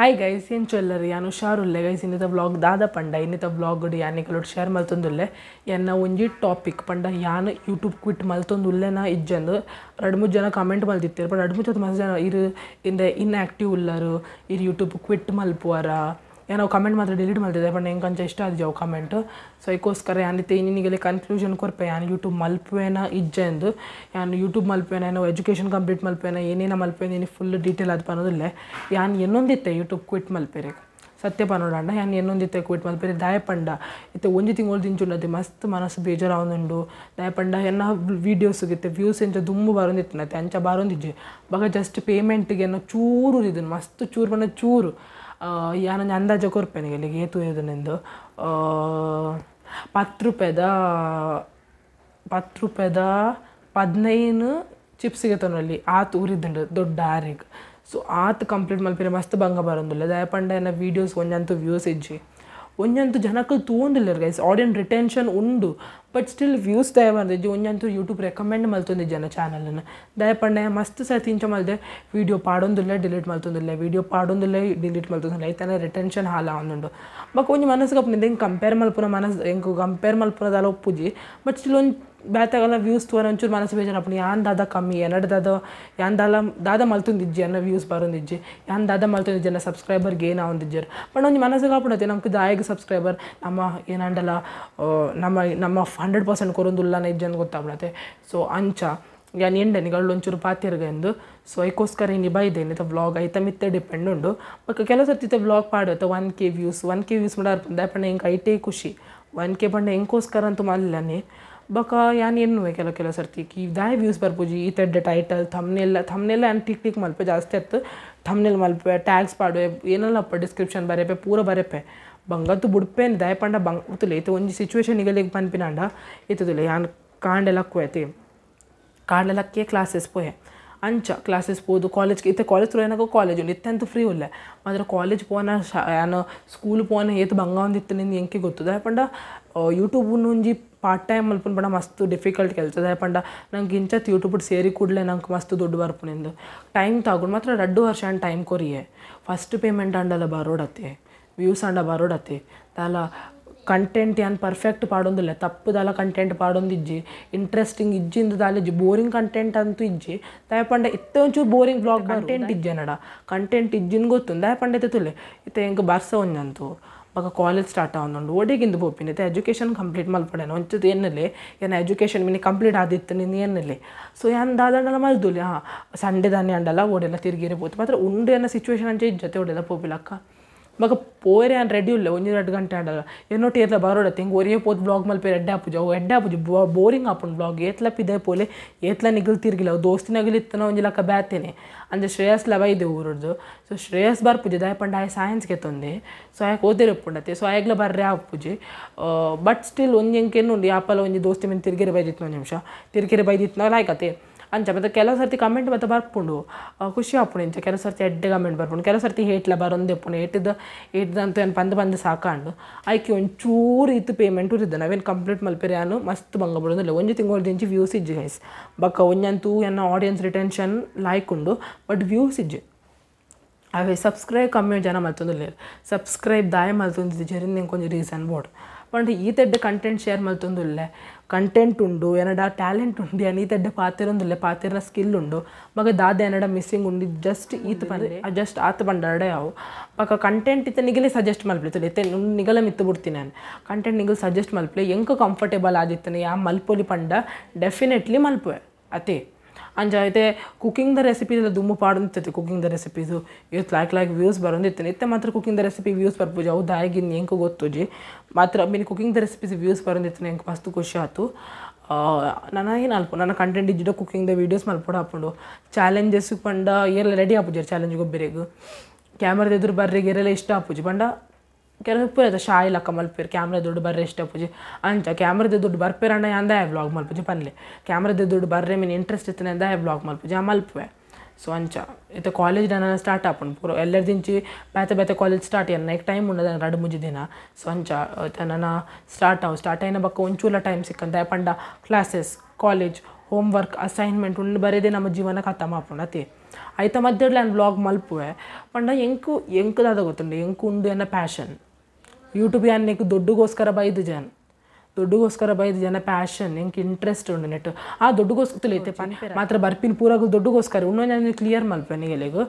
hi hi guys ഞാൻ ചൊല്ലറിയാൻ ഉഷാറുള്ളേ guys ഇന്നത്തെ vlog ದಾದ ಪಂಡ ಇನ್ನಿತ ಬ್ಲಾಗ್ ಯಾನೆ ಕೆಲವು ಶೇರ್ ಮಲ್ತೊಂದುಲ್ಲೆ ಎನ್ನ ಒಂಜಿ ಟಾಪಿಕ್ ಪಂಡ ಯಾನ ಯೂಟ್ಯೂಬ್ ಕ್ವಿಟ್ ಮಲ್ತೊಂದು ನಾ ಇಜ್ಜಂದು ಎರಡು ಮೂರು ಜನ ಕಮೆಂಟ್ ಮಲ್ತಿರ್ತಾರೆ ಬಟ್ ಎರಡು ಮೂರು ಜನ ಮಸ್ತ್ ಜನ ಇರು ಇನ್ ಇನ್ಆ್ಯಕ್ಟಿವ್ ಉಲ್ಲರು ಇರು ಯೂಟ್ಯೂಬ್ ಕ್ವಿಟ್ ಮಲ್ಪುವರ ಏನೋ ಕಮೆಂಟ್ ಮಾತ್ರ ಡಿಲೀಟ್ ಮಾಡಿದೆ ಬಟ್ ನಂಗೆ ಅಂಚ ಇಷ್ಟ ಆದ್ಯಾವ ಕಮೆಂಟ್ ಸೊ ಅದಕ್ಕೋಸ್ಕರ ಯಾನಿತ್ತೆ ನಿನಗೆಲ್ಲ ಕನ್ಕ್ಲೂಷನ್ ಕೊರ್ಪೆ ಯಾನ್ ಯೂಟ್ಯೂಬ್ ಮಲ್ಪೇನ ಇಜ್ಜೆ ಎಂದು ಏನು ಯೂಟ್ಯೂಬ್ ಮಲ್ಪೇನ ಏನೋ ಎಜುಕೇಷನ್ ಕಂಪ್ಲೀಟ್ ಮಲ್ಪೇನ ಏನೇನು ಮಲ್ಪೇನ ಏನು ಫುಲ್ ಡೀಟೇಲ್ ಅದು ಅನ್ನೋದಿಲ್ಲ ಯಾನ್ ಇನ್ನೊಂದಿತ್ತೆ ಯೂಟ್ಯೂಬ್ ಕ್ವಿಟ್ ಮಲ್ಪೇರೆ ಸತ್ಯ ಪನೋಡಂಡ ಯಾನ್ ಇನ್ನೊಂದಿತ್ತೆ ಕ್ವಿಟ್ ಮಲ್ಪೇರೆ ದಯಪಂಡ ಇತ್ತೆ ಒಂದು ತಿಂಗಳು ತಿಂಚುಂಡತಿ ಮಸ್ತ್ ಮನಸ್ಸು ಬೇಜಾರಾವೊಂದುಂಡು ದಯಪಂಡ ಎನ್ನ ವೀಡಿಯೋಸ್ ಸಿಗುತ್ತೆ ವ್ಯೂಸ್ ಎಂಚ ದುಂಬು ಬರೋಂದಿತ್ತನತ್ತೆ ಅಂಚ ಬಾರೊಂದಿಜ್ಜೆ ಬಗ ಜಸ್ಟ್ ಪೇಮೆಂಟ್ಗೆ ಏನೋ ಚೂರು ಇದನ್ನು ಮಸ್ತ್ ಚೂರು ಬಣ್ಣ ಚೂರು ಯಾನೊಂಜಿ ಅಂದಾಜ ಕೊರ್ಪೆನೆ ಕೆಲಗ್ ಏತ್ ತೂಯೆದುಂಡೆಂದು ಪತ್ತ್ ರೂಪಾಯ್ದ ಪತ್ತ್ ರೂಪಾಯ್ದ ಚಿಪ್ಸ್ ಚಿಪ್ಸ್ಗೆ ತೂನೊಲಿ ಆತ್ ಉರಿದುಂಡು ದೊಡ್ಡ ಆರೆಗ್ ಸೊ ಆತ್ ಕಂಪ್ಲೀಟ್ ಮಲ್ಪೆರೆ ಮಸ್ತ್ ಭಂಗ ಬರೋದಿಲ್ಲ ದಾಯೆ ಪಂಡ ವೀಡಿಯೋಸ್ ಒಂಜಿ ವ್ಯೂಸ್ ಇಜ್ಜಿ ಒಂಜಂತೂ ಜನಕ್ಕೆ ತೂವೊಂದುಲ್ಲೆರ್ ಗೈಸ್ ಆಡಿಯನ್ ರಿಟೆನ್ಷನ್ ಉಂಡು ಬಟ್ ಸ್ಟಿಲ್ ವ್ಯೂಸ್ ದಯ ಒಂಜಂತೂ ಯೂಟ್ಯೂಬ್ ರೆಕಮೆಂಡ್ ಮಲ್ತೊಂದು ಜನ ಚಾನಲನ್ನು ಅನ್ನು ಪಂಡ ಮಸ್ತ್ ಸರ್ತಿ ಇಂಚ ಮಲ್ದೆ ವೀಡಿಯೋ ಡಿಲೀಟ್ ಮಲ್ತೊಂದುಲ್ಲ ವಿಡಿಯೋ ಪಾಡೊಂದುಲ್ಲ ಡಿಲೀಟ್ ಮಲ್ತೊಂದುಲ್ಲ ಐತನ ರಿಟೆನ್ಷನ್ ಹಾಲ ಆವೊಂದುಂಡು ಬಕ್ ಒಂಜಿ ಮನಸ್ಸು ಕಪ್ಪು ಕಂಪೇರ್ ಮಲ್ಪುನ ಮನಸ್ಸು ಹೆಂಗೆ ಕಂಪೇರ್ ಮಲ್ಪುನದಲ್ಲ ಒಪ್ಪುಜಿ ಬಟ್ ಸ್ಟಿಲ್ ಒಂದು ಬೇತಾಗೆಲ್ಲ ವ್ಯೂಸ್ ತೋರ ಒಂಚೂರು ಮನಸ್ಸು ಬೇಜಾರಪ್ಪು ಯಾನ್ ದಾದ ಕಮ್ಮಿ ಎನ್ನಡ ದಾದ ಯಾನ್ ದಾಲ ದಾದ ಮಲ್ತುಂದಿಜ್ಜಿ ಅನ್ನೋ ವ್ಯೂಸ್ ಬರೋಂದಿಜ್ಜಿ ಯಾನ್ ದಾದ ಮಲ್ತುಂದಿಜ್ಜಿ ಅನ್ನ ಸಬ್ಸ್ಕ್ರೈಬರ್ ಗೇನ್ ಆಗೊಂದಿಜ್ಜರ್ ಬಟ್ ಒಂದು ಮನಸ್ಸಿಗೆ ಹಾಪಡತ್ತೆ ನಮ್ಗೆ ದಾಯಿಗೆ ಸಬ್ಸ್ಕ್ರೈಬರ್ ನಮ್ಮ ಏನಂಡಲ್ಲ ನಮ್ಮ ನಮ್ಮ ಹಂಡ್ರೆಡ್ ಪರ್ಸೆಂಟ್ ಕೊರೊಂದುಲ್ಲನ ಇಜ್ಜನ್ ಗೊತ್ತಾಗ್ಬಿಡತ್ತೆ ಸೊ ಅಂಚ ಯಾನ್ ಎಂಡನಿಗಳು ಒಂಚೂರು ಪಾತಿರ್ಗ ಎಂದು ಸೊ ಐಕೋಸ್ಕರ ಈ ನಿಭಾಯಿದ್ದೇನೆ ಇತ ವ್ಲಾಗ್ ಐತ ಮಿತ್ತೆ ಡಿಪೆಂಡ್ ಉಂಡು ಬಟ್ ಕೆಲವು ಸರ್ತಿ ವ್ಲಾಗ್ ಪಾಡುತ್ತೆ one K views one K views ಮಾಡಾರ್ಪಂದೆ ಪಂಡ ಹೆಂಗೆ ಐಟೇ ಖುಷಿ ಒನ್ ಕೆ ಪಂಡ ಹೆಂಗೋಸ್ಕರ ಅಂತೂ ಮಾಡಲಿಲ್ಲನೇ ಬಕ ಏನು ಕೆಲವು ಕೆಲವು ಸರ್ತಿ ಕಿ ದಾಯ್ ವ್ಯೂಸ್ ಬರ್ಪೂಜಿ ಈ ಥರದ್ದ ಟೈಟಲ್ ಥಮ್ನೆಲ್ಲ ಥಮ್ನೆಲ್ಲ ಏನು ಟಿಕ್ ಟಿಕ್ ಮಲ್ಪೆ ಜಾಸ್ತಿ ಆಯ್ತು ಥಮ್ನೆಲ್ ಮಲ್ಪೆ ಟ್ಯಾಗ್ಸ್ ಪಾಡುವೆ ಏನೆಲ್ಲಪ್ಪ ಡಿಸ್ಕ್ರಿಪ್ಷನ್ ಬರೆಯಪೆ ಪೂರ ಬರೆಯಪೆ ಬಂಗತ್ತು ಬುಡ್ಪೇನು ದಾಯ ಪಂಡ ಬಂಗ್ ಉತ್ತಲೆ ಇತ್ತು ಒಂಜಿ ಸಿಚುವೇಶನಿಗೆ ಲೆಗ್ ಬಂದ್ಪಿನಾಂಡ ಇತ್ತದಿಲ್ಲ ಯಾನ್ ಕಾಂಡೆಲ್ಲ ಕುಯ್ತಿ ಕಾಂಡೆಲ್ಲ ಕೆ ಕ್ಲಾಸಸ್ ಪೋಯೆ ಅಂಚ ಕ್ಲಾಸಸ್ ಪೋದು ಕಾಲೇಜ್ಗೆ ಇತ್ತೆ ಕಾಲೇಜ್ ಥ್ರೂ ಏನಾಗೋ ಕಾಲೇಜ್ ಉಂಡು ಇತ್ತೆಂತೂ ಫ್ರೀ ಉಳ್ಳೆ ಮಾತ್ರ ಕಾಲೇಜ್ ಪೋನ ಏನು ಸ್ಕೂಲ್ ಪೋನ ಏತು ಬಂಗ ಒಂದಿತ್ತು ನಿಂದು ಎಂಕೆ ಗೊತ್ತು ದಾಯ ಪಂಡ ಯೂಟ್ಯೂಬ್ ಒಂಜಿ ಪಾರ್ಟ್ ಟೈಮ್ ಪಂಡ ಮಸ್ತ್ ಡಿಫಿಕಲ್ಟ್ ಕೆಲಸ ಅದೇ ಪಂಡ ನಂಗೆ ಇಂಚತ್ ಯೂಟ್ಯೂಬ್ ಸೇರಿ ಕೂಡಲೇ ನಂಗೆ ಮಸ್ತ್ ದುಡ್ಡು ಬರ್ಪುನಿಂದು ಟೈಮ್ ತಗೊಂಡು ಮಾತ್ರ ಎರಡು ವರ್ಷ ಅಂಡ್ ಟೈಮ್ ಕೊರಿಯೆ ಫಸ್ಟ್ ಪೇಮೆಂಟ್ ಅಂಡಲ್ಲ ಬರೋಡತ್ತೆ ವ್ಯೂಸ್ ಅಂಡ ಬರೋಡತ್ತೆ ತಲ ಕಂಟೆಂಟ್ ಏನು ಪರ್ಫೆಕ್ಟ್ ಪಾಡೊಂದಿಲ್ಲ ತಪ್ಪುದಲ್ಲ ಕಂಟೆಂಟ್ ಪಾಡೊಂದು ಇಜ್ಜಿ ಇಂಟ್ರೆಸ್ಟಿಂಗ್ ಇಜ್ಜಿಂದು ಇಜ್ಜಿ ಬೋರಿಂಗ್ ಕಂಟೆಂಟ್ ಅಂತೂ ಇಜ್ಜಿ ದಾಯ ಪಂಡ ಬೋರಿಂಗ್ ಬ್ಲಾಗ್ ಕಂಟೆಂಟ್ ಇಜ್ಜೆ ನಡ ಕಂಟೆಂಟ್ ಇಜ್ಜಿನ ಗೊತ್ತು ದಾಯ ಪಂಡ ಇತ್ತೆ ಹೆಂಗೆ ಬರ್ಸ ಹೆಂಗೆ ಮಗ ಕಾಲೇಜ್ ಸ್ಟಾರ್ಟ್ ಆವೊಂದುಂಡು ಒಡೆಗಿಂದು ಪೋಪಿನಿ ಎಜುಕೇಷನ್ ಕಂಪ್ಲೀಟ್ ಮಲ್ಪಡೇನು ಒಂಚೂರು ಏನಲ್ಲಿ ಏನು ಎಜುಕೇಷನ್ ಮಿನಿ ಕಂಪ್ಲೀಟ್ ಆದಿತ್ತು ನಿನ್ನ ಎನ್ನಲೆ ಸೊ ಏನು ಮಲ್ದುಲಿ ಹಾಂ ಸಂಡೆ ದಾನೆ ಅಂಡಲ್ಲ ಓಡೆಲ್ಲ ತಿರುಗಿರೆ ಪೋತು ಮಾತ್ರ ಉಂಡು ಎನ್ನ ಸಿಚುವೇಶನ್ ಅಂಚೆ ಇಜ್ಜತೆ ಓಡೆಲ್ಲ ಪೋಪಿಲಕ್ಕ ಮಗ ಪೋರೆ ಆನ್ ರೆಡಿ ಉಲ್ಲ ಒಂಜಿ ರಡ್ಡ್ ಗಂಟೆ ಆಂಡಲ ಎನ್ನೊಟ್ಟು ಏರ್ಲ ಬರೋಡ ತಿಂಗ್ ಒರಿಯೇ ಪೋತ್ ಬ್ಲಾಗ್ ಮಲ್ಪೇರು ಎಡ್ಡೆ ಆಪುಜ ಅವು ಎಡ್ಡೆ ಆಪುಜು ಬೋರಿಂಗ್ ಆಪುಂಡು ಬ್ಲಾಗ್ ಏತ್ಲ ಪಿದೆ ಪೋಲೆ ಏತ್ಲ ನಿಗಲ್ ತಿರ್ಗಿಲ್ಲ ಅವು ದೋಸ್ತಿ ಒಂಜಿ ಲಕ್ಕ ಬ್ಯಾತೇನೆ ಅಂದ್ರೆ ಶ್ರೇಯಸ್ ಲವ ಇದೆ ಊರದ್ದು ಸೊ ಶ್ರೇಯಸ್ ಪೂಜೆ ದಾಯಪಂಡ ಆಯ ಸೈನ್ಸ್ ಕೆತ್ತೊಂದೆ ಸೊ ಆಯ್ಕೆ ಓದಿರೋ ಪುಂಡತೆ ಸೊ ಆಯ್ಗ್ಲ ಬರ್ರೆ ಪೂಜೆ ಬಟ್ ಸ್ಟಿಲ್ ಒಂಜಿ ಹೆಂಗೆ ಉಂಡು ಯಾಪಲ ಒಂಜಿ ದೋಸ್ತಿ ಮೇಲೆ ತಿರ್ಗಿರೆ ಬೈದಿತ್ತು ಒಂದು ನಿಮಿಷ ತಿರ್ಗಿರೆ ಬೈದಿತ್ತು ನಾವು ಆಯ್ಕತೆ ಅಂಚ ಮತ್ತು ಕೆಲವು ಸರ್ತಿ ಕಮೆಂಟ್ ಮತ್ತು ಬರ್ಪುಂಡು ಖುಷಿ ಆಪುಣು ಇಂಚ ಕೆಲವು ಸರ್ತಿ ಎಡ್ಡೆ ಕಮೆಂಟ್ ಬರ್ಪುಂಡು ಕೆಲವು ಸರ್ತಿ ಹೇಟ್ಲ ಬರೊಂದು ಎಪ್ಪುಣು ಏಟಿದ ಏಟಿದಂತ ಏನು ಪಂದ್ ಪಂದ್ ಸಾಕಾಂಡು ಆಯ್ಕೆ ಒಂಚೂರು ಇತ್ತು ಪೇಮೆಂಟ್ ಉರಿದ್ದ ನಾವೇನು ಕಂಪ್ಲೀಟ್ ಮಲ್ಪೇರಿ ಅನ್ನು ಮಸ್ತ್ ಬಂಗ ಬಿಡೋದಿಲ್ಲ ಒಂಜಿ ತಿಂಗಳು ದಿಂಚಿ ವ್ಯೂಸ್ ಇಜ್ಜಿ ಗೈಸ್ ಬಕ್ಕ ಒಂಜಂತೂ ಏನೋ ಆಡಿಯನ್ಸ್ ರಿಟೆನ್ಷನ್ ಲೈಕ್ ಉಂಡು ಬಟ್ ವ್ಯೂಸ್ ಇಜ್ಜಿ ಅವೇ ಸಬ್ಸ್ಕ್ರೈಬ್ ಕಮ್ಮಿ ಜನ ಮಲ್ತೊಂದಿಲ್ಲ ಸಬ್ಸ್ಕ್ರೈಬ್ ದಾಯ ಮಲ್ತೊಂದಿದ್ದು ಜರಿಂದ ಕೊಂಚ ರೀಸನ್ ಬೋಡ್ ಬಟ್ ಈ ತೆಡ್ಡ ಕಂಟೆಂಟ್ ಶೇರ್ ಮಲ್ತೊಂದುಲ್ಲೆ ಕಂಟೆಂಟ್ ಉಂಡು ಏನಡ ಟ್ಯಾಲೆಂಟ್ ಉಂಡು ಅನೀತ ಈತ ಎಡ್ಡೆ ಪಾತೆರೊಂದುಲ್ಲೆ ಸ್ಕಿಲ್ ಉಂಡು ಮಗ ದಾದ ಏನಡ ಮಿಸ್ಸಿಂಗ್ ಉಂಡು ಜಸ್ಟ್ ಈತ ಬಂದರೆ ಜಸ್ಟ್ ಆತ ಬಂಡಾಡೆ ಅವು ಪಕ್ಕ ಕಂಟೆಂಟ್ ಇತ್ತ ನಿಗಲಿ ಸಜೆಸ್ಟ್ ಮಲ್ಪಿತ್ತು ಇತ್ತೆ ನಿಗಲ ಮಿತ್ತು ಬಿಡ್ತೀನಿ ನಾನು ಕಂಟೆಂಟ್ ನಿಗಲ್ ಸಜೆಸ್ಟ್ ಮಲ್ಪಲೆ ಎಂಕ ಕಂಫರ್ಟೇಬಲ್ ಆದಿತ್ತನೆ ಯಾ ಮಲ್ಪೊಲಿ ಪಂಡ ಡೆಫಿನೆಟ್ಲಿ ಮಲ್ಪುವೆ ಅತಿ అంజైతే కుకింగ్ ద రెసిపీలో దుమ్ము పాడుతుంది కుకిಂಗ್ ದ ರೆಸಿಪೀಸು ಇವತ್ತು ಲೈಕ್ ಲೈಕ್ ವ್ಯೂಸ್ ಬರೋದಿತ್ತು ಇತ್ತೆ ಮಾತ್ರ ಕುಕಿಂಗ್ ದ ರೆಸಿಪಿ ವ್ಯೂಸ್ ಬರ್ಪೂಜಿ ಅವು ದಾಯಿಗಿನ್ ಹೆಂಗೆ ಗೊತ್ತುಜಿ ಮಾತ್ರ ಮೀನು ಕುಕಿಂಗ್ ದ ರೆಸಿಪೀಸ್ ವ್ಯೂಸ್ ಬರೋದಿತ್ತು ಹೆಂಗೆ ಮಸ್ತ್ ಖುಷಿ ಆತು ನಾನು ಏನು ಅಲ್ಪ ನನ್ನ ಕಂಟೆಂಟ್ ಇದ್ದಿದ್ದು ಕುಕಿಂಗ್ ದ ವೀಡಿಯೋಸ್ ಮಲ್ಪಡ ಹಾಕೊಂಡು ಚಾಲೆಂಜಸ್ ಪಂಡ ಎಲ್ಲ ರೆಡಿ ಆಪುಜಾರು ಚಾಲೆಂಜ್ಗೆ ಒಬ್ಬರಿಗೆ ಕ್ಯಾಮ್ರಾದ ಎದುರು ಬರ್ರಿಗೆ ಇರೆಲ್ಲ ಇಷ್ಟ ಆಪುಜಿ ಪಂಡ ಕೆಲಸ ಪೂರ ಶಾಯಿ ಲಕ್ಕ ದುಡ್ಡು ಬರ್ರೆ ಇಷ್ಟ ಪೂಜೆ ಅಂಚ ಕ್ಯಾಮ್ರದ ದುಡ್ಡು ಬರ್ಪಿರಣ್ಣ ಅಂದ ಬ್ಲಾಗ್ ಮಲ್ಪುಜೆ ಪನ್ಲೆ ಕ್ಯಾಮ್ರಾದ ದುಡ್ಡು ಬರ್ರೆ ಮೀನು ಇಂಟ್ರೆಸ್ಟ್ ಇತ್ತು ಅಂದ ವ್ಲಾಗ್ ಮಲ್ಪುಜೆ ಆ ಮಲ್ಪುವೆ ಸೊ ಅಂಚ ಇತ್ತೆ ಕಾಲೇಜ್ ನಾನು ಸ್ಟಾರ್ಟ್ ಆಪಣ ಪೂರ ಎಲ್ಲರ ದಿಂಚಿ ಬೇತೆ ಬೇತೆ ಕಾಲೇಜ್ ಸ್ಟಾರ್ಟ್ ಏನು ಟೈಮ್ ಉಂಡದ ರಡ್ ಮುಜಿ ದಿನ ಸೊ ಅಂಚ ನನ್ನ ಸ್ಟಾರ್ಟ್ ಆವು ಸ್ಟಾರ್ಟ್ ಆಯ್ನ ಬಕ್ಕ ಒಂಚೂಲ ಟೈಮ್ ಸಿಕ್ಕಂತ ಪಂಡ classes college home work assignment ಉಂಡು ಬರೆದೆ ನಮ್ಮ ಜೀವನ ಕಥ ಆಪಣ ಅತಿ ಐತ ಮಧ್ಯಡ್ಲೆ ನಾನು ವ್ಲಾಗ್ ಮಲ್ಪುವೆ ಪಂಡ ಎಂಕು ಎಂಕದಾದ ಗೊತ್ತುಂಡು ಎಂಕು ಉಂಡು ಅನ್ನೋ ಪ್ಯಾಷನ್ ಏನು ಅನ್ನಕ್ಕೆ ದುಡ್ಡುಗೋಸ್ಕರ ಬೈದು ಜನ ದುಡ್ಡುಗೋಸ್ಕರ ಬೈದು ಜನ ಪ್ಯಾಷನ್ ಎಂಕೆ ಇಂಟ್ರೆಸ್ಟ್ ಉಂಡು ನೆಟ್ಟು ಆ ದುಡ್ಡುಗೋಸ್ಕರ ತುಲೈತೆ ಮಾತ್ರ ಬರ್ಪಿನ ಪೂರಾಗು ದುಡ್ಡುಗೋಸ್ಕರ ಉಣ್ಣು ನಾನು ಕ್ಲಿಯರ್ ಮಲ್ಪನೆ ಎಲೆಗು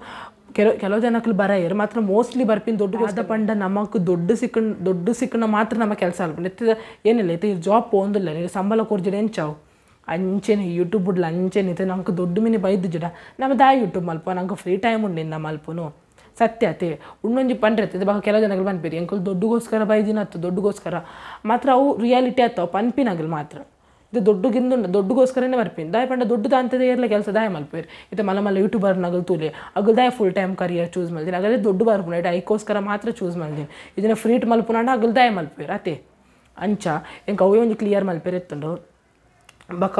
ಕೆಲವು ಕೆಲವು ಜನಕ್ಕೆ ಬರಾಯರು ಮಾತ್ರ ಮೋಸ್ಟ್ಲಿ ಬರ್ಪಿನ ದೊಡ್ಡ ಅದ ಪಂಡ ನಮಕ್ ದೊಡ್ಡ ಸಿಕ್ಕಂಡು ದೊಡ್ಡ ಸಿಕ್ಕಂಡು ಮಾತ್ರ ನಮ್ಮ ಕೆಲಸ ಅಲ್ಪ ಏನಿಲ್ಲ ಐತೆ ಜಾಬ್ ಪೋಂದಿಲ್ಲ ನೀವು ಸಂಬಳ ಕೊರ್ಜಿಡೆ ಎಂಚಾವು ಅಂಚೆನೆ ಯೂಟ್ಯೂಬ್ ಬಿಡ್ಲ ಅಂಚೆನಿತ್ತೆ ನಮ್ಗೆ ದೊಡ್ಡ ಮಿನಿ ಬೈದು ಜಿಡ ನಮ್ಮ ದಾಯ ಯೂಟ್ಯೂಬ್ ಮಲ್ಪ ನಂಗೆ ಫ್ರೀ ಟೈಮ್ ಉಂಡು ನಮ್ಮ ಮಲ್ಪನು ಸತ್ಯ ಸತ್ಯತೆ ಉಣ್ಣೊಂಜಿ ಪಂಡ್ರೆ ಇದು ಕೆಲ ಜನಗಳು ಪನ್ಪೇರಿ ಎಂಕುಲು ದೊಡ್ಡಗೋಸ್ಕರ ಬೈದಿನ ಆತು ದೊಡ್ಡಗೋಸ್ಕರ ಮಾತ್ರ ಅವು ರಿಯಾಲಿಟಿ ಆತಾವ ಪನ್ಪಿನಗಲು ಮಾತ್ರ ಇದು ದೊಡ್ಡಗಿಂದು ದೊಡ್ಡಗೋಸ್ಕರನೇ ಬರ್ಪಿನಿ ದಾಯ ಪಂಡ ದೊಡ್ಡದ ಅಂತದೇ ಇರಲ ಕೆಲಸ ದಾಯ ಮಲ್ಪೇರು ಇದು ಮಲ ಮಲ ಯೂಟ್ಯೂಬರ್ ನಗಲ್ ತೂಲೆ ಅಗಲ್ ದಾಯ ಫುಲ್ ಟೈಮ್ ಕರಿಯರ್ ಚೂಸ್ ಮಲ್ದಿನಿ ಅಗಲೇ ದೊಡ್ಡ ಬರ್ಪುಣ ಇಟ್ಟು ಐಕೋಸ್ಕರ ಮಾತ್ರ ಚೂಸ್ ಮಲ್ದಿನಿ ಇದನ್ನ ಫ್ರೀಟ್ ಮಲ್ಪುನಾಂಡ ಅಗಲ್ ದಾಯ ಮಲ್ಪೇರು ಅತೇ ಅಂಚ ಎಂಕ ಅವೇ ಒಂದು ಕ್ಲಿಯರ್ ಮಲ್ಪೇರು ಬೊಕ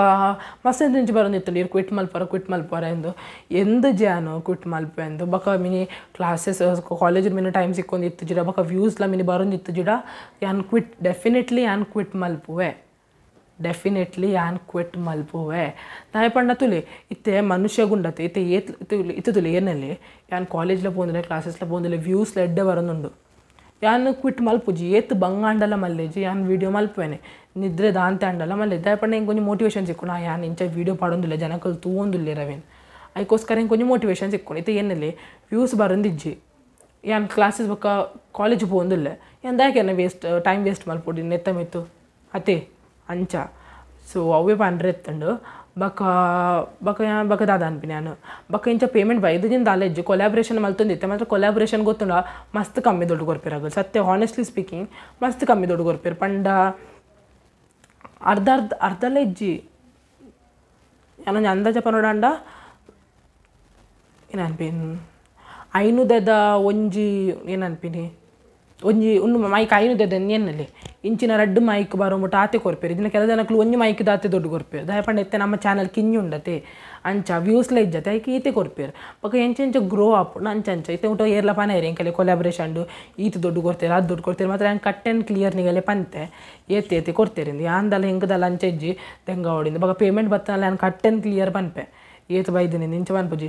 ಮಸ್ತ್ ಎಂಚಿ ಬರೊಂದಿತ್ತುಂಡು ಇರ್ ಕ್ವಿಟ್ ಮಲ್ಪರ ಕ್ವಿಟ್ ಮಲ್ಪರ ಎಂದು ಎಂದ್ ಜಾನ್ ಕ್ವಿಟ್ ಮಲ್ಪೆ ಇಂದು ಬೊಕ ಮಿನಿ ಕ್ಲಾಸಸ್ ಕಾಲೇಜ್ ಮಿನಿ ಟೈಮ್ ಸಿಕ್ಕೊಂದಿತ್ತು ಜಿಡ ಬೊಕ ವ್ಯೂಸ್ಲ ಮಿನಿ ಬರೊಂದಿತ್ತು ಜಿಡ ಯಾನ್ ಕ್ವಿಟ್ ಡೆಫಿನೆಟ್ಲಿ ಯಾನ್ ಕ್ವಿಟ್ ಮಲ್ಪುವೆ ಡೆಫಿನೆಟ್ಲಿ ಯಾನ್ ಕ್ವಿಟ್ ಮಲ್ಪುವೆ ನಾಯೆ ಪಂಡ ತುಲಿ ಇತ್ತೆ ಮನುಷ್ಯಗುಂಡತೆ ಇತ್ತೆ ಏತ್ ಇತ್ತು ತುಲಿ ಏನಲ್ಲಿ ಯಾನ್ ಕಾಲೇಜ್ಲ ಪೋಂದಿಲ್ಲ ಕ್ಲಾಸಸ್ಲ ಪೋಂದಿಲ್ಲ ವ್ಯೂಸ್ಲ ಎಡ್ಡೆ ಬರೊಂದುಂಡು ಯಾನ್ ಕ್ವಿಟ್ ಮಲ್ಪುಜಿ ಬಂಗ ബങ്ങാണ്ടല്ല മല്ലേജി ಯಾನ್ ವೀಡಿಯೋ ಮಲ್ಪೇನೆ ನಿದ್ರೆ ದಾಂತೆ ಅಂಡಲ್ಲ ಮಲ್ಲೆ ಇದ್ದ ಪಣ್ಣ ಹಿಂಗೆ ಮೋಟಿವೇಶನ್ ಸಿಕ್ಕೊಂಡು ಯಾನ್ ಇಂಚ ವೀಡಿಯೋ ಪಾಡೊಂದಿಲ್ಲ ಜನಕಲ್ ತೂವೊಂದಿಲ್ಲ ರವೇನ್ ಅದಕ್ಕೋಸ್ಕರ ಹಿಂಗೆ ಕೊಂಚ ಮೋಟಿವೇಶನ್ ಸಿಕ್ಕೊಂಡು ಇತ್ತು ಏನಲ್ಲಿ ವ್ಯೂಸ್ ಬರೋಂದಿಜ್ಜಿ ಯಾನ್ ಕ್ಲಾಸಸ್ ಬೊಕ್ಕ ಕಾಲೇಜ್ ಪೋಂದಿಲ್ಲ ಏನು ವೇಸ್ಟ್ ಟೈಮ್ ವೇಸ್ಟ್ ಮಲ್ಪೊಡಿ ನೆತ್ತ ಮೆತ್ತು ಅತೇ ಅಂಚ ಸೊ ಅವೇ ಪಂಡ್ರೆ ಎತ್ತಂಡು ಬಕ ಬಾಕ ದಾಧ ಅನ್ಪಿ ನಾನು ಬಕ ಇಂಚ ಪೇಮೆಂಟ್ ಬೈದಿಂದ ಅಲ್ಲೇಜು ಕೊಲಾಬರೇಷನ್ ಮಲ್ತು ಇತ್ತೆ ಮಾತ್ರ ಕೊಲಾಬರೇಷನ್ ಗೊತ್ತುಂಡ ಮಸ್ತ್ ಕಮ್ಮಿ ದೊಡ್ಡ ಕೊಡಬೇಕು ಸತ್ಯ ಹಾನೆಸ್ಟ್ಲಿ ಸ್ಪೀಕಿಂಗ್ ಮಸ್ತ್ ಕಮ್ಮಿ ದೊಡ್ಡು ಕೊಡಬೇಕು ಪಂಡ ಅರ್ಧ ಅರ್ಧ ಅರ್ಧ ಲೇಜ್ಜಿ ಅಂದಾಜಪ್ಪ ನೋಡಂಡ ಏನ ಐನು ದದ ಒಂಜಿ ಏನಪಿ ಒಂಜಿ ಉಂದು ಮೈಕ್ ಐನುದ ಎನ್ನಲೆ ಇಂಚಿನ ರಡ್ಡು ಮೈಕ್ ಬರೋಮುಟ ಆತೆ ಕೊರ್ಪೆರ್ ಇದಿನ ಕೆಲ ಜನಕ್ಕೆ ಒಂಜಿ ಮೈಕ್ ದಾತೆ ದೊಡ್ಡ ಕೊರ್ಪೆರ್ ದಾಯ ಪಂಡ ಎತ್ತೆ ನಮ್ಮ ಚಾನಲ್ ಉಂಡತೆ ಅಂಚ ವ್ಯೂಸ್ಲ ಇಜ್ಜತೆ ಐಕ್ ಈತೆ ಕೊರ್ಪೆರ್ ಪಕ್ಕ ಎಂಚ ಎಂಚ ಗ್ರೋ ಅಪ್ ಅಂಚ ಅಂಚ ಇತ್ತೆ ಊಟ ಏರ್ಲ ಪಾನ ಇರಿ ಕಲೆ ಕೊಲಾಬ್ರೇಷನ್ ಈತ ದೊಡ್ಡ ಕೊರ್ತೇವೆ ಅದು ದೊಡ್ಡ ಕೊರ್ತೇವೆ ಮಾತ್ರ ಹಂಗೆ ಕಟ್ ಅಂಡ್ ಕ್ಲಿಯರ್ ನಿಗಲೆ ಪಂತೆ ಏತೆ ಏತೆ ಕೊರ್ತೇರಿಂದ ಯಾಂದಲ್ಲ ಹೆಂಗದಲ್ಲ ಅಂಚ ಇಜ್ಜಿ ತೆಂಗ ಹೊಡಿಂದ ಪೇಮೆಂಟ್ ಬತ್ತಲ್ಲ ಹಂಗೆ ಕಟ್ ಕ್ಲಿಯರ್ ಪನ್ಪೆ ಏತ ಬೈದಿನಿ ನಿಂಚ ಮನ್ಪುಜಿ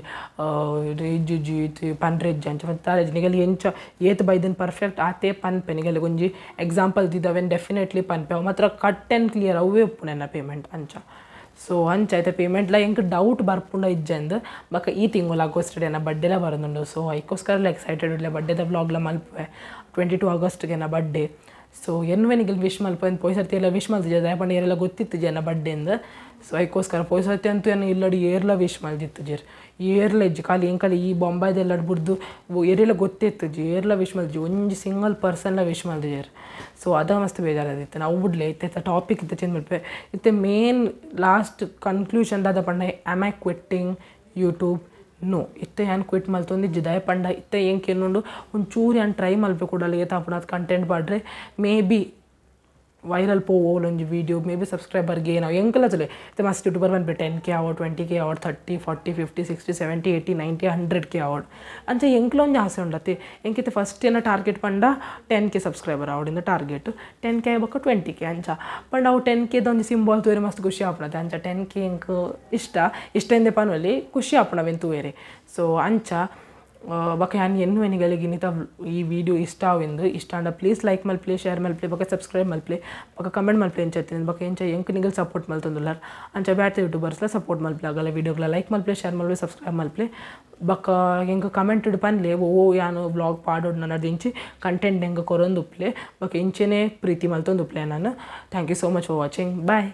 ರೇಜುಜಿ ಇತ್ತು ಪಂಡ್ರೆಜ್ಜಿ ಅಂಚ ತಾರೆಜ್ಜಿ ನಿಗಲಿ ಎಂಚ ಏತ ಬೈದಿನ ಪರ್ಫೆಕ್ಟ್ ಆತೆ ಪನ್ಪೆ ನಿಗಲಿ ಗುಂಜಿ ಎಕ್ಸಾಂಪಲ್ ದಿದವೆನ್ ಡೆಫಿನೆಟ್ಲಿ ಪನ್ಪೆ ಅವು ಮಾತ್ರ ಕಟ್ ಆ್ಯಂಡ್ ಕ್ಲಿಯರ್ ಅವೇ ಒಪ್ಪು ಪೇಮೆಂಟ್ ಅಂಚ ಸೊ ಅಂಚ ಐತೆ ಪೇಮೆಂಟ್ಲ ಎಂಕ್ ಡೌಟ್ ಬರ್ಪುಂಡ ಇಜ್ಜಂದು ಮಕ್ಕ ಈ ತಿಂಗಳು ಆಗೋಸ್ಟ್ ನಾ ಬಡ್ಡೆಲ ಬರೋದುಂಡು ಸೊ ಐಕೋಸ್ಕರಲ್ಲ ಎಕ್ಸೈಟೆಡ್ ಇಲ್ಲ ಬಡ್ಡೆದ ವ್ಲಾಗ್ಲ ಮಲ್ಪುವೆ ಟ್ವೆಂಟಿ ಟು ಆಗಸ್ಟ್ಗೆ ನಾ ಬಡ್ಡೆ ಸೊ ಎನ್ವೆನಿಗೆಲ್ಲ ವಿಶ್ ಮಲ್ಪಂದು ಪೊಯ್ ಎಲ್ಲ ವಿಶ್ ಮಲ್ತಿದ್ದೆ ಪಂಡ ಏರೆಲ್ಲ ಗೊತ್ತಿತ್ತು ಜನ ಬಡ್ಡೆಯಿಂದ ಸೊ ಅದಕ್ಕೋಸ್ಕರ ಪೊಯ್ ಅಂತೂ ಏನು ಇಲ್ಲಡಿ ಏರ್ಲ ವಿಶ್ ಮಲ್ದಿತ್ತು ಜರ್ ಏರ್ಲ ಜಿ ಖಾಲಿ ಏನು ಖಾಲಿ ಈ ಬೊಂಬಾಯ್ದೆಲ್ಲ ಬುಡ್ದು ಏರೆಲ್ಲ ಗೊತ್ತಿತ್ತು ಜಿ ಏರ್ಲ ವಿಶ್ ಮಲ್ಜಿ ಒಂದು ಸಿಂಗಲ್ ಪರ್ಸನ್ನ ವಿಶ್ ಮಲ್ದಿದ್ದಾರೆ ಸೊ ಅದ ಮಸ್ತ್ ಬೇಜಾರಾದಿತ್ತು ನಾವು ಬಿಡ್ಲೆ ಇತ್ತ ಟಾಪಿಕ್ ಇತ್ತ ಚೇಂಜ್ ಮಾಡ್ಬೇಕು ಇತ್ತೆ ಮೇನ್ ಲಾಸ್ಟ್ ಕನ್ಕ್ಲೂಷನ್ ದಾದ ಪಂಡ am I quitting YouTube no ಇತ್ತೆ ಏನು ಕ್ವಿಟ್ ಮಲ್ತೊಂದು ಜಿದಾಯ ಪಂಡ ಏನ್ ಏನು ಒಂದು ಒಂಚೂರು ಏನು ಟ್ರೈ ಮಲ್ಬೇಕು ಕೊಡಲ್ಲ ಏತಾಪುಡ ಕಂಟೆಂಟ್ ಬಾಡ್ರೆ ಮೇ ಬಿ वायरल पो वो video maybe subscriber gain आओ ಎಂಕಲಚಲೆ ಇತ್ತೆ ಮಸ್ತ್ ಯೂಟ್ಯೂಬರ್ ಬಂದ್ಬಿಟ್ಟು ten K award twenty K award thirty forty fifty sixty seventy eighty ninety hundred K award ಅಂಚೆ ಎಂಕ್ಲೊಂದು ಆಸೆ ಉಂಡತಿ ಎಂಕಿತ್ತೆ ಫಸ್ಟ್ ಏನ ಟಾರ್ಗೆಟ್ ಪಂಡ ಟೆನ್ ಕೆ ಸಬ್ಸ್ಕ್ರೈಬರ್ ಅವಡಿಂದ ಟಾರ್ಗೆಟ್ ಟೆನ್ ಕೆ ಬೊಕ್ಕ ಟ್ವೆಂಟಿ ಕೆ ಅಂಚ ಪಂಡ ಅವು ಟೆನ್ ಕೆದ ಒಂದು ಸಿಂಬಲ್ ತೂವೆರೆ ಮಸ್ತ್ ಖುಷಿ ಆಪಣತೆ ಅಂಚ ಟೆನ್ ಕೆ ಎಂಕ್ ಇಷ್ಟ ಇಷ್ಟೆಂದೆ ಪನ್ವಲ್ಲಿ ಖುಷಿ ಆಪಣವೆನ್ ತೂವೆರೆ ಸೊ ಅಂಚ ಓಕೆ ನಾನು ಎನ್ನು ಗಿನಿತ ಈ ವಿಡಿಯೋ ಇಷ್ಟ ಎಂದು ಇಷ್ಟ ಅಂಡ ಪ್ಲೀಸ್ ಲೈಕ್ ಮಲ್ಪ್ಲೆ ಶೇರ್ ಮಲ್ಪ್ಲೆ ಬಕ್ಕ ಸಬ್ಸ್ಕ್ರೈಬ್ ಮಲ್ಪ್ಲೆ ಬಕ್ಕ ಕಮೆಂಟ್ ಮಲ್ಪ್ಲೆ ಎಂಚತ್ತೀನಿ ಬಕ್ಕ ಎಂಚ ಎಂಕ ನಿಗಲ್ ಸಪೋರ್ಟ್ ಮಲ್ತಂದುಲ್ಲಾರ್ ಅಂಚ ಬ್ಯಾಟ್ ಲ ಸಪೋರ್ಟ್ ಮಲ್ಪ್ಲೆ ಆಗಲ್ಲ ವಿಡಿಯೋಗಳ ಲೈಕ್ ಮಲ್ಪ್ಲೆ ಶೇರ್ ಮಲ್ಪ್ಲೆ ಸಬ್ಸ್ಕ್ರೈಬ್ ಮಲ್ಪ್ಲೆ ಬಕ್ಕ ಹೆಂಗೆ ಕಮೆಂಟ್ ಇಡ್ಪನ್ಲೆ ಓ ಯಾನು ಬ್ಲಾಗ್ ಪಾಡೋಡು ನಾನು ಅದು ಕಂಟೆಂಟ್ ಹೆಂಗೆ ಕೊರೊಂದು ಉಪ್ಲೆ ಬಕ್ಕ ಇಂಚೆನೇ ಪ್ರೀತಿ ಮಲ್ತೊಂದು ಉಪ್ಲೆ ನಾನು thank you so much for watching bye